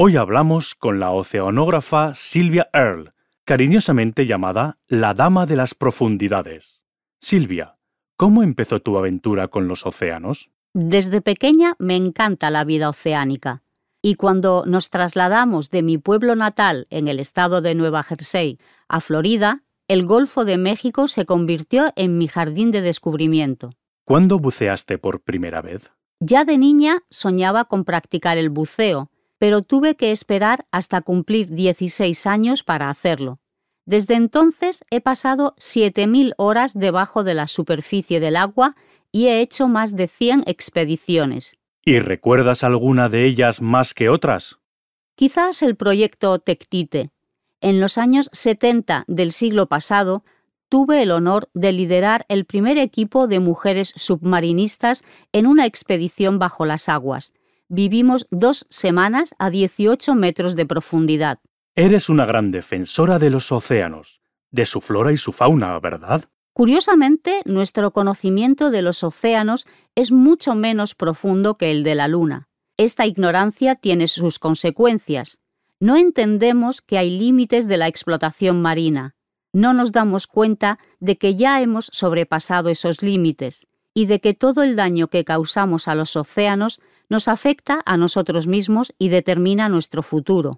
Hoy hablamos con la oceanógrafa Silvia Earle, cariñosamente llamada la Dama de las Profundidades. Silvia, ¿cómo empezó tu aventura con los océanos? Desde pequeña me encanta la vida oceánica y cuando nos trasladamos de mi pueblo natal en el estado de Nueva Jersey a Florida, el Golfo de México se convirtió en mi jardín de descubrimiento. ¿Cuándo buceaste por primera vez? Ya de niña soñaba con practicar el buceo, pero tuve que esperar hasta cumplir 16 años para hacerlo. Desde entonces he pasado 7.000 horas debajo de la superficie del agua y he hecho más de 100 expediciones. ¿Y recuerdas alguna de ellas más que otras? Quizás el proyecto Tectite. En los años 70 del siglo pasado, tuve el honor de liderar el primer equipo de mujeres submarinistas en una expedición bajo las aguas, vivimos dos semanas a 18 metros de profundidad. Eres una gran defensora de los océanos, de su flora y su fauna, ¿verdad? Curiosamente, nuestro conocimiento de los océanos es mucho menos profundo que el de la Luna. Esta ignorancia tiene sus consecuencias. No entendemos que hay límites de la explotación marina. No nos damos cuenta de que ya hemos sobrepasado esos límites y de que todo el daño que causamos a los océanos nos afecta a nosotros mismos y determina nuestro futuro.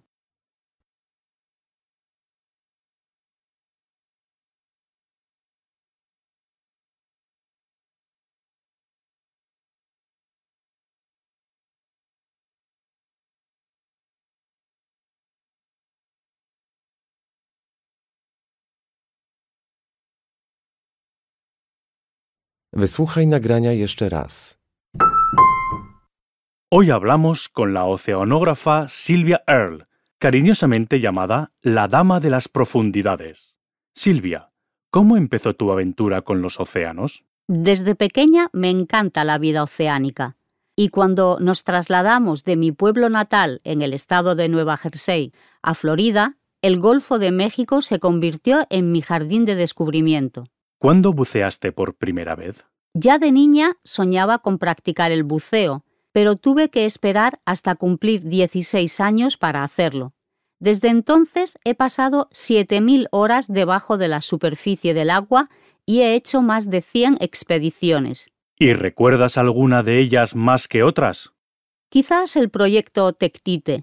Wysłuchaj nagrania jeszcze raz. Hoy hablamos con la oceanógrafa Silvia Earle, cariñosamente llamada la Dama de las Profundidades. Silvia, ¿cómo empezó tu aventura con los océanos? Desde pequeña me encanta la vida oceánica y cuando nos trasladamos de mi pueblo natal en el estado de Nueva Jersey a Florida, el Golfo de México se convirtió en mi jardín de descubrimiento. ¿Cuándo buceaste por primera vez? Ya de niña soñaba con practicar el buceo, pero tuve que esperar hasta cumplir 16 años para hacerlo. Desde entonces he pasado 7.000 horas debajo de la superficie del agua y he hecho más de 100 expediciones. ¿Y recuerdas alguna de ellas más que otras? Quizás el proyecto Tectite.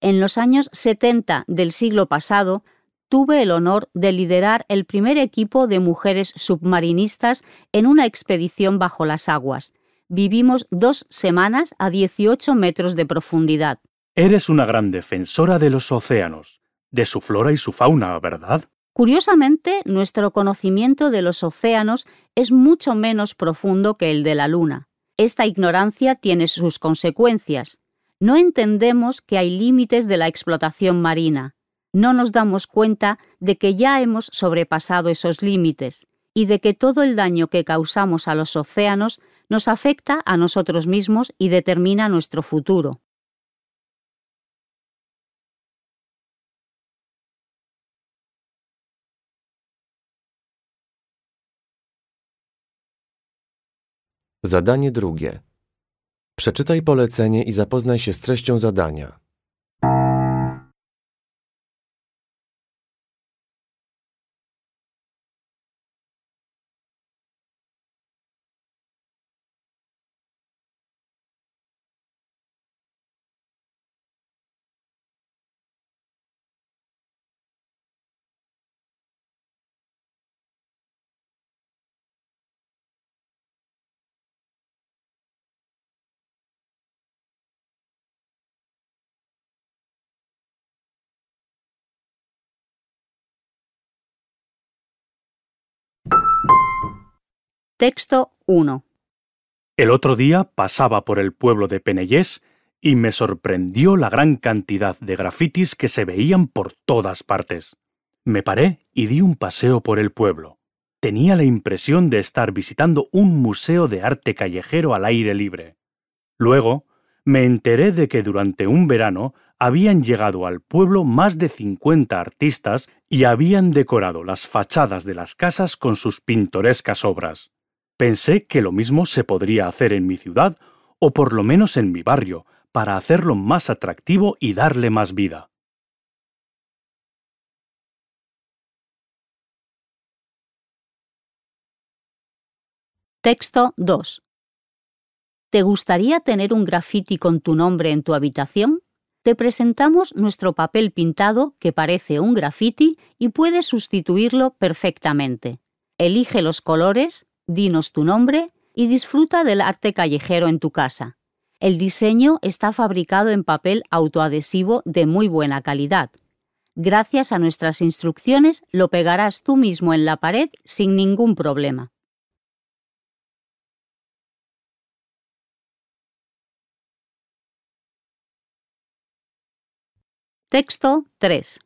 En los años 70 del siglo pasado, tuve el honor de liderar el primer equipo de mujeres submarinistas en una expedición bajo las aguas vivimos dos semanas a 18 metros de profundidad. Eres una gran defensora de los océanos, de su flora y su fauna, ¿verdad? Curiosamente, nuestro conocimiento de los océanos es mucho menos profundo que el de la Luna. Esta ignorancia tiene sus consecuencias. No entendemos que hay límites de la explotación marina. No nos damos cuenta de que ya hemos sobrepasado esos límites y de que todo el daño que causamos a los océanos nos afecta a nosotros mismos y determina nuestro futuro. Zadanie drugie. Przeczytaj polecenie i zapoznaj się z treścią zadania. Texto 1. El otro día pasaba por el pueblo de Penellés y me sorprendió la gran cantidad de grafitis que se veían por todas partes. Me paré y di un paseo por el pueblo. Tenía la impresión de estar visitando un museo de arte callejero al aire libre. Luego, me enteré de que durante un verano habían llegado al pueblo más de 50 artistas y habían decorado las fachadas de las casas con sus pintorescas obras. Pensé que lo mismo se podría hacer en mi ciudad o por lo menos en mi barrio, para hacerlo más atractivo y darle más vida. Texto 2. ¿Te gustaría tener un graffiti con tu nombre en tu habitación? Te presentamos nuestro papel pintado que parece un graffiti y puedes sustituirlo perfectamente. Elige los colores, dinos tu nombre y disfruta del arte callejero en tu casa. El diseño está fabricado en papel autoadhesivo de muy buena calidad. Gracias a nuestras instrucciones lo pegarás tú mismo en la pared sin ningún problema. Texto 3.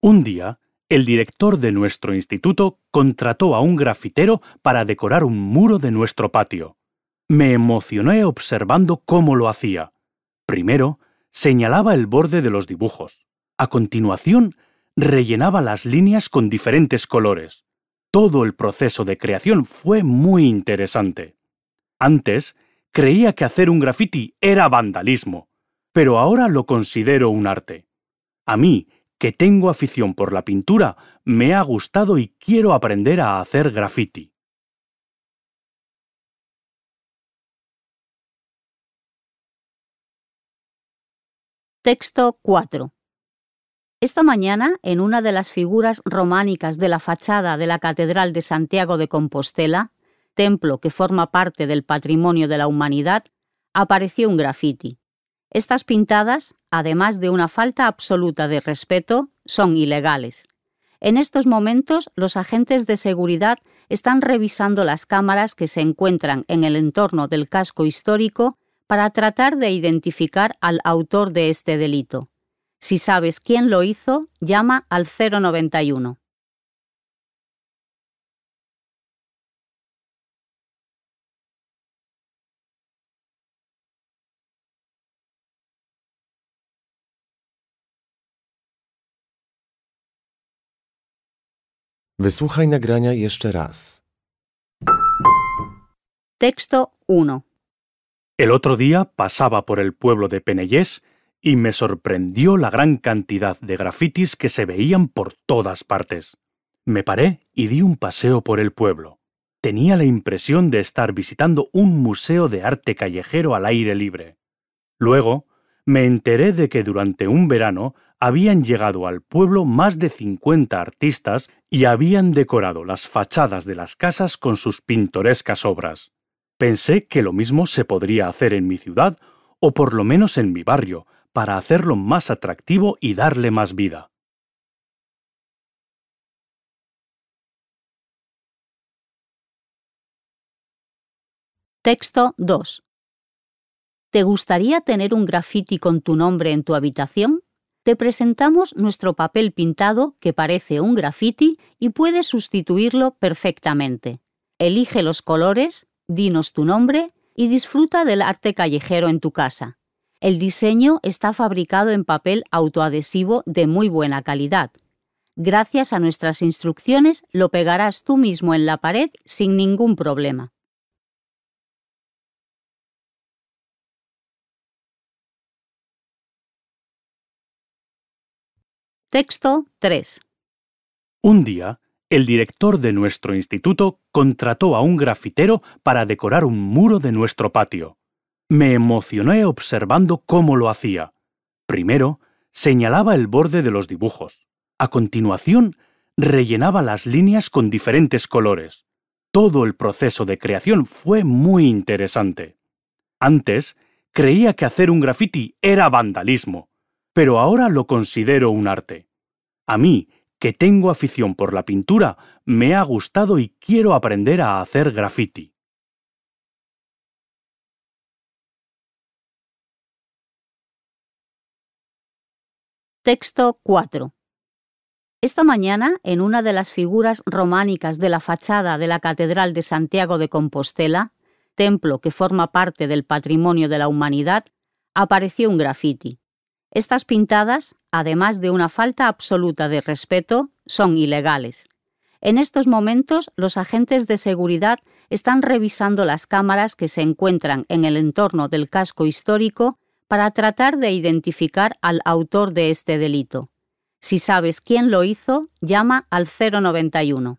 Un día, el director de nuestro instituto contrató a un grafitero para decorar un muro de nuestro patio. Me emocioné observando cómo lo hacía. Primero, señalaba el borde de los dibujos. A continuación, rellenaba las líneas con diferentes colores. Todo el proceso de creación fue muy interesante. Antes, creía que hacer un graffiti era vandalismo, pero ahora lo considero un arte. A mí, que tengo afición por la pintura, me ha gustado y quiero aprender a hacer graffiti. Texto 4. Esta mañana, en una de las figuras románicas de la fachada de la Catedral de Santiago de Compostela, templo que forma parte del patrimonio de la humanidad, apareció un graffiti. Estas pintadas, además de una falta absoluta de respeto, son ilegales. En estos momentos, los agentes de seguridad están revisando las cámaras que se encuentran en el entorno del casco histórico para tratar de identificar al autor de este delito. Si sabes quién lo hizo, llama al 091. nagrania jeszcze raz. Texto 1. El otro día pasaba por el pueblo de Penellés y me sorprendió la gran cantidad de grafitis que se veían por todas partes. Me paré y di un paseo por el pueblo. Tenía la impresión de estar visitando un museo de arte callejero al aire libre. Luego me enteré de que durante un verano habían llegado al pueblo más de 50 artistas y habían decorado las fachadas de las casas con sus pintorescas obras. Pensé que lo mismo se podría hacer en mi ciudad o por lo menos en mi barrio, para hacerlo más atractivo y darle más vida. Texto 2. ¿Te gustaría tener un graffiti con tu nombre en tu habitación? Te presentamos nuestro papel pintado que parece un graffiti y puedes sustituirlo perfectamente. Elige los colores, dinos tu nombre y disfruta del arte callejero en tu casa. El diseño está fabricado en papel autoadhesivo de muy buena calidad. Gracias a nuestras instrucciones lo pegarás tú mismo en la pared sin ningún problema. Texto 3. Un día, el director de nuestro instituto contrató a un grafitero para decorar un muro de nuestro patio. Me emocioné observando cómo lo hacía. Primero, señalaba el borde de los dibujos. A continuación, rellenaba las líneas con diferentes colores. Todo el proceso de creación fue muy interesante. Antes, creía que hacer un graffiti era vandalismo pero ahora lo considero un arte. A mí, que tengo afición por la pintura, me ha gustado y quiero aprender a hacer graffiti. Texto 4. Esta mañana, en una de las figuras románicas de la fachada de la Catedral de Santiago de Compostela, templo que forma parte del patrimonio de la humanidad, apareció un graffiti. Estas pintadas, además de una falta absoluta de respeto, son ilegales. En estos momentos, los agentes de seguridad están revisando las cámaras que se encuentran en el entorno del casco histórico para tratar de identificar al autor de este delito. Si sabes quién lo hizo, llama al 091.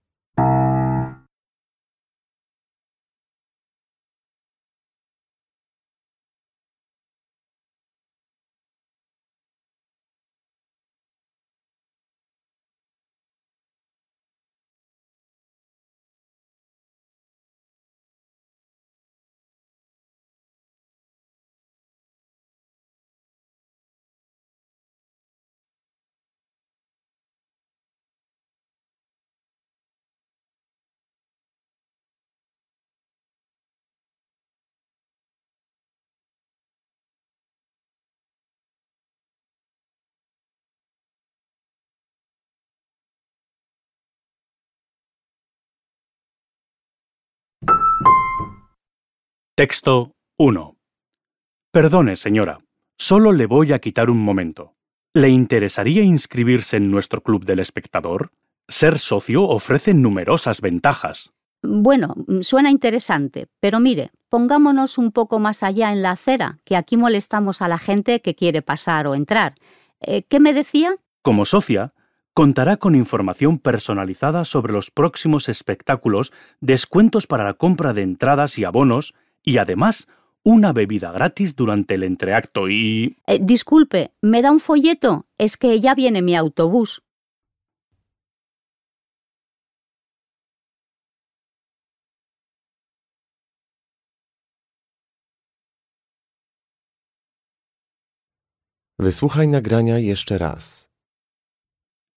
Texto 1. Perdone, señora. Solo le voy a quitar un momento. ¿Le interesaría inscribirse en nuestro club del espectador? Ser socio ofrece numerosas ventajas. Bueno, suena interesante, pero mire, pongámonos un poco más allá en la acera, que aquí molestamos a la gente que quiere pasar o entrar. Eh, ¿Qué me decía? Como socia, contará con información personalizada sobre los próximos espectáculos, descuentos para la compra de entradas y abonos, y además una bebida gratis durante el entreacto y... Eh, disculpe, ¿me da un folleto? Es que ya viene mi autobús. Wysłuchaj nagrania jeszcze raz.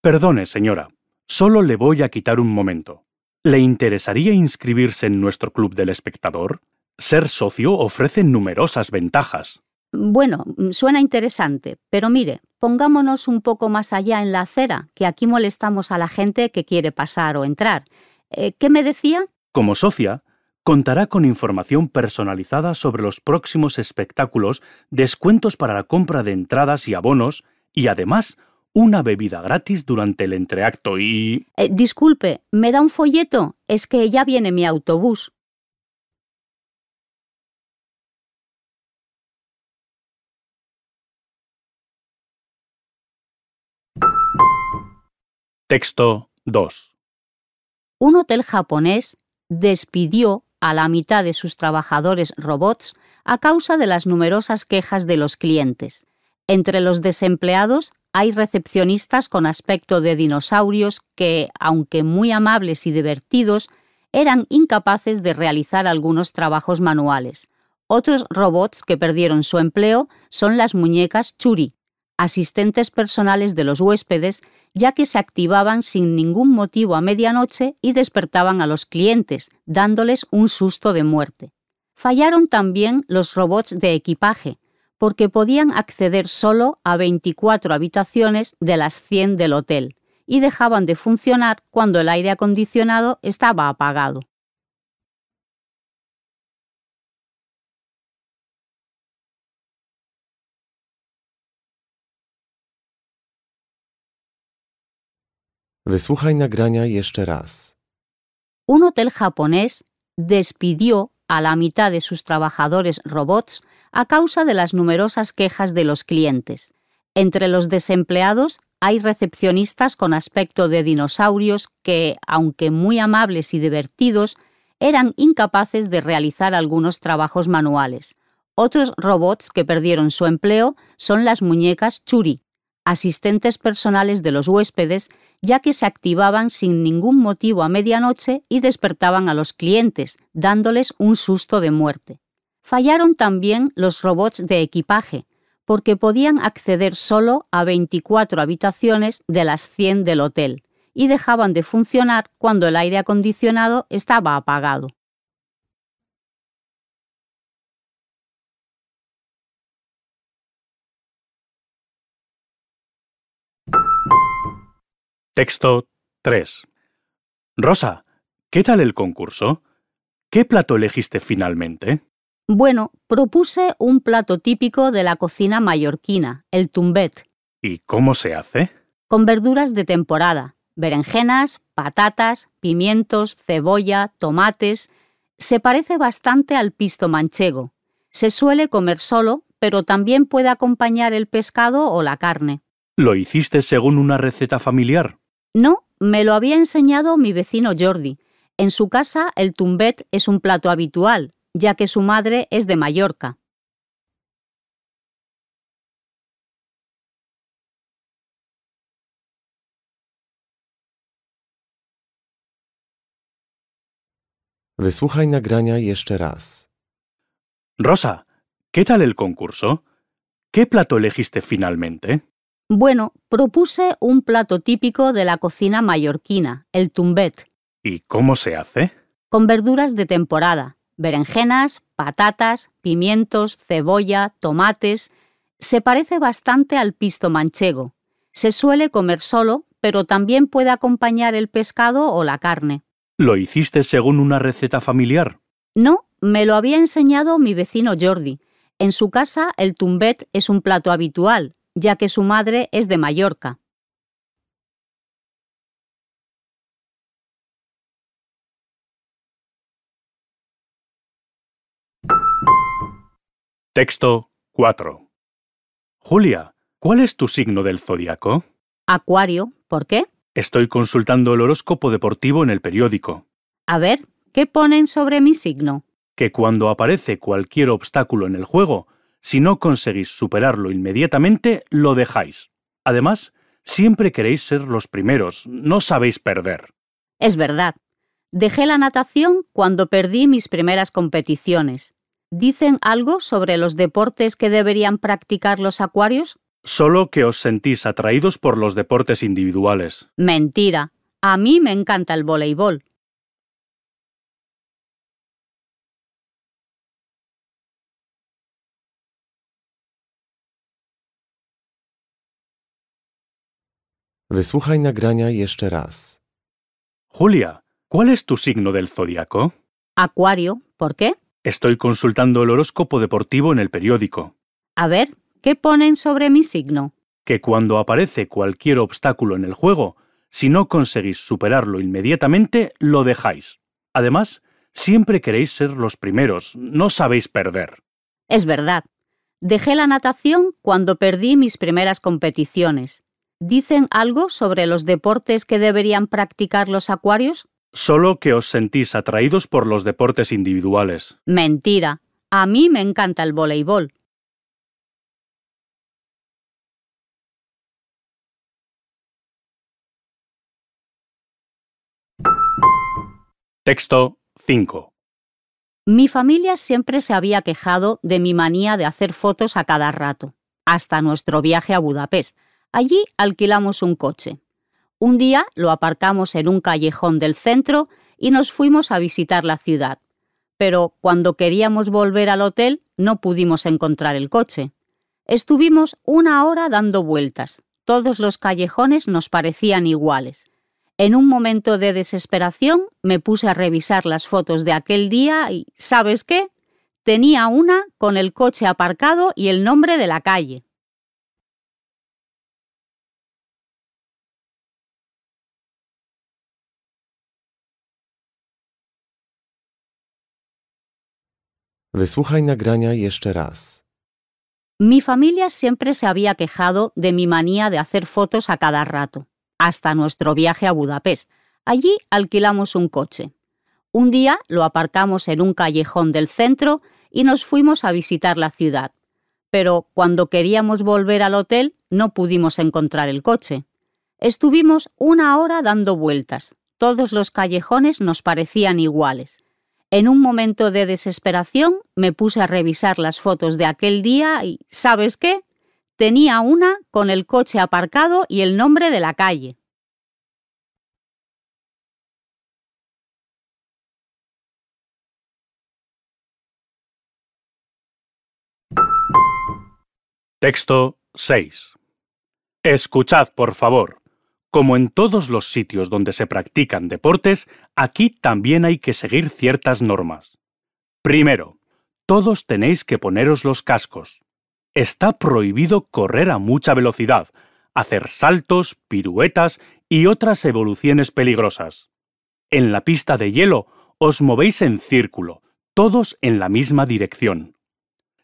Perdone, señora. Solo le voy a quitar un momento. ¿Le interesaría inscribirse en nuestro club del espectador? Ser socio ofrece numerosas ventajas. Bueno, mm, suena interesante, pero mire, pongámonos un poco más allá en la acera, que aquí molestamos a la gente que quiere pasar o entrar. Eh, ¿Qué me decía? Como socia, contará con información personalizada sobre los próximos espectáculos, descuentos para la compra de entradas y abonos, y además una bebida gratis durante el entreacto y... Eh, disculpe, ¿me da un folleto? Es que ya viene mi autobús. Texto 2. Un hotel japonés despidió a la mitad de sus trabajadores robots a causa de las numerosas quejas de los clientes. Entre los desempleados hay recepcionistas con aspecto de dinosaurios que, aunque muy amables y divertidos, eran incapaces de realizar algunos trabajos manuales. Otros robots que perdieron su empleo son las muñecas Churi, asistentes personales de los huéspedes, ya que se activaban sin ningún motivo a medianoche y despertaban a los clientes, dándoles un susto de muerte. Fallaron también los robots de equipaje, porque podían acceder solo a 24 habitaciones de las 100 del hotel y dejaban de funcionar cuando el aire acondicionado estaba apagado. nagrania Un hotel japonés despidió a la mitad de sus trabajadores robots a causa de las numerosas quejas de los clientes. Entre los desempleados hay recepcionistas con aspecto de dinosaurios que, aunque muy amables y divertidos, eran incapaces de realizar algunos trabajos manuales. Otros robots que perdieron su empleo son las muñecas Churi, asistentes personales de los huéspedes, ya que se activaban sin ningún motivo a medianoche y despertaban a los clientes, dándoles un susto de muerte. Fallaron también los robots de equipaje, porque podían acceder solo a 24 habitaciones de las 100 del hotel y dejaban de funcionar cuando el aire acondicionado estaba apagado. Texto 3. Rosa, ¿qué tal el concurso? ¿Qué plato elegiste finalmente? Bueno, propuse un plato típico de la cocina mallorquina, el tumbet. ¿Y cómo se hace? Con verduras de temporada, berenjenas, patatas, pimientos, cebolla, tomates. Se parece bastante al pisto manchego. Se suele comer solo, pero también puede acompañar el pescado o la carne. ¿Lo hiciste según una receta familiar? No, me lo había enseñado mi vecino Jordi. En su casa el tumbet es un plato habitual, ya que su madre es de Mallorca. Wysłuchaj nagrania jeszcze raz. Rosa, ¿qué tal el concurso? ¿Qué plato elegiste finalmente? Bueno, propuse un plato típico de la cocina mallorquina, el tumbet. ¿Y cómo se hace? Con verduras de temporada, berenjenas, patatas, pimientos, cebolla, tomates. Se parece bastante al pisto manchego. Se suele comer solo, pero también puede acompañar el pescado o la carne. ¿Lo hiciste según una receta familiar? No, me lo había enseñado mi vecino Jordi. En su casa el tumbet es un plato habitual, ya que su madre es de Mallorca. Texto 4. Julia, ¿cuál es tu signo del zodiaco? Acuario, ¿por qué? Estoy consultando el horóscopo deportivo en el periódico. A ver, ¿qué ponen sobre mi signo? Que cuando aparece cualquier obstáculo en el juego, si no conseguís superarlo inmediatamente, lo dejáis. Además, siempre queréis ser los primeros, no sabéis perder. Es verdad. Dejé la natación cuando perdí mis primeras competiciones. ¿Dicen algo sobre los deportes que deberían practicar los acuarios? Solo que os sentís atraídos por los deportes individuales. Mentira. A mí me encanta el voleibol. Wysłuchaj nagrania y Julia, ¿cuál es tu signo del zodiaco? Acuario, ¿por qué? Estoy consultando el horóscopo deportivo en el periódico. A ver, ¿qué ponen sobre mi signo? Que cuando aparece cualquier obstáculo en el juego, si no conseguís superarlo inmediatamente, lo dejáis. Además, siempre queréis ser los primeros, no sabéis perder. Es verdad. Dejé la natación cuando perdí mis primeras competiciones. ¿Dicen algo sobre los deportes que deberían practicar los acuarios? Solo que os sentís atraídos por los deportes individuales. Mentira. A mí me encanta el voleibol. Texto 5. Mi familia siempre se había quejado de mi manía de hacer fotos a cada rato, hasta nuestro viaje a Budapest. Allí alquilamos un coche. Un día lo aparcamos en un callejón del centro y nos fuimos a visitar la ciudad. Pero cuando queríamos volver al hotel no pudimos encontrar el coche. Estuvimos una hora dando vueltas. Todos los callejones nos parecían iguales. En un momento de desesperación me puse a revisar las fotos de aquel día y, ¿sabes qué? Tenía una con el coche aparcado y el nombre de la calle. nagrania Mi familia siempre se había quejado de mi manía de hacer fotos a cada rato, hasta nuestro viaje a Budapest. Allí alquilamos un coche. Un día lo aparcamos en un callejón del centro y nos fuimos a visitar la ciudad. Pero cuando queríamos volver al hotel no pudimos encontrar el coche. Estuvimos una hora dando vueltas. Todos los callejones nos parecían iguales. En un momento de desesperación me puse a revisar las fotos de aquel día y, ¿sabes qué? Tenía una con el coche aparcado y el nombre de la calle. Texto 6. Escuchad, por favor. Como en todos los sitios donde se practican deportes, aquí también hay que seguir ciertas normas. Primero, todos tenéis que poneros los cascos. Está prohibido correr a mucha velocidad, hacer saltos, piruetas y otras evoluciones peligrosas. En la pista de hielo os movéis en círculo, todos en la misma dirección.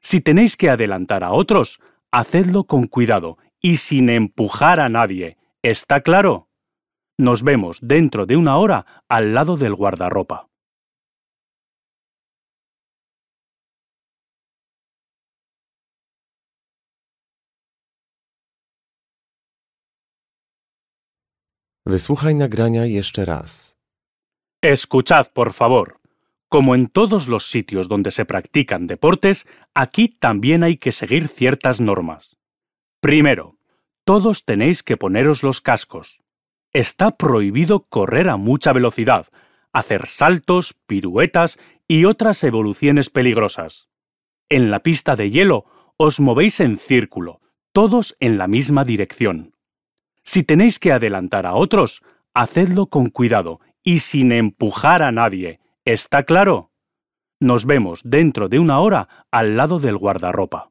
Si tenéis que adelantar a otros, hacedlo con cuidado y sin empujar a nadie, ¿Está claro? Nos vemos dentro de una hora al lado del guardarropa. Escuchad, por favor. Como en todos los sitios donde se practican deportes, aquí también hay que seguir ciertas normas. Primero, todos tenéis que poneros los cascos. Está prohibido correr a mucha velocidad, hacer saltos, piruetas y otras evoluciones peligrosas. En la pista de hielo os movéis en círculo, todos en la misma dirección. Si tenéis que adelantar a otros, hacedlo con cuidado y sin empujar a nadie. ¿Está claro? Nos vemos dentro de una hora al lado del guardarropa.